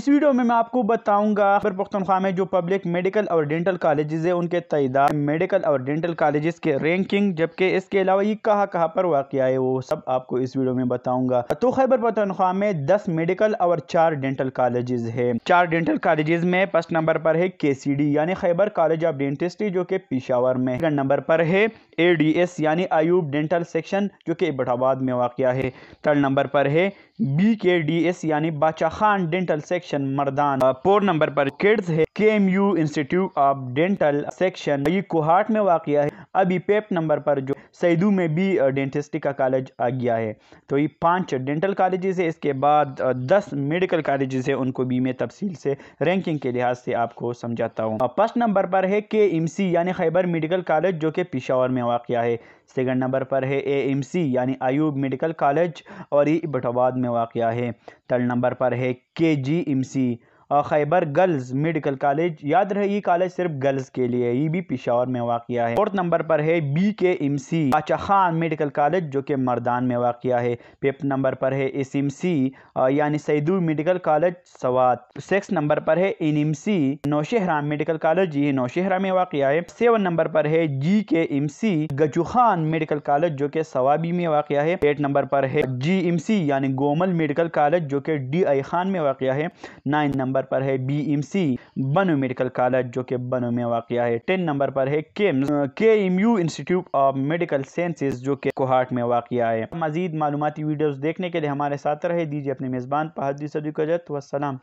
इस वीडियो में मैं आपको बताऊंगा खबर पख्तनख्वा में जो पब्लिक मेडिकल और डेंटल कॉलेजेस है उनके तयदाद मेडिकल और डेंटल कॉलेजेस के रैंकिंग जबकि इसके अलावा ये कहाँ कहाँ पर वाक़ है वो सब आपको इस वीडियो में बताऊंगा तो खैबर पख्तनख्वा में दस मेडिकल और चार डेंटल कॉलेजेस है चार डेंटल कॉलेजेस में फर्स्ट नंबर पर है के सी डी यानी खैबर कॉलेज ऑफ डेंटिस्ट्री जो कि पेशावर में सेकंड नंबर पर है ए डी एस यानी आयूब डेंटल सेक्शन जो कि इबाबाद में वाक़ है थर्ड नंबर पर है बी के डी एस यानी Bacha Khan dental section option Mardan four number पर किड्स है K M U institute of dental section ये कोहाट में वाक़ है अभी पेप नंबर पर जो सैदू में भी डेंटिस्टी का कॉलेज आ गया है तो ये पांच डेंटल कॉलेजेस है इसके बाद दस मेडिकल कॉलेजेस है उनको भी मैं तफसील से रैंकिंग के लिहाज से आपको समझाता हूँ फर्स्ट नंबर पर है के एम सी यानी खैबर मेडिकल कॉलेज जो कि पिशावर में वाक़ है सेकेंड नंबर पर है ए एम सी यानी आयूब मेडिकल कॉलेज और ये इबटाबाद में वाक़ है थर्ड नंबर पर है K G M C Khyber girls medical college याद रहे ये कॉलेज सिर्फ गर्ल्स के लिए ये भी पिशावर में वाक़ है फोर्थ नंबर पर है बी के एम सी आचा खान मेडिकल कॉलेज जो कि मर्दान में वाक़ है फिफ्थ नंबर पर है एस एम सी यानी Saidu medical college Swat six number पर है N M C Nowshera medical college ये नौशहरा में वाक़ है सेवन नंबर पर है G K M C Gajju Khan medical college जो कि सवाबी में वाक़ है एट नंबर पर है जी एम सी यानी गोमल मेडिकल कॉलेज जो कि डी आई खान में वाक़ है नाइन नंबर नंबर पर है बी एम सी बनो मेडिकल कॉलेज जो कि बनो में वाक़ है टेन नंबर पर है KIMS K M U institute of medical sciences जो कि कोहाट में वाक़ है मजीद मालूमती वीडियोज़ देखने के लिए हमारे साथ रहे दीजिए अपने मेज़बान पहादी सदी को जत वसलम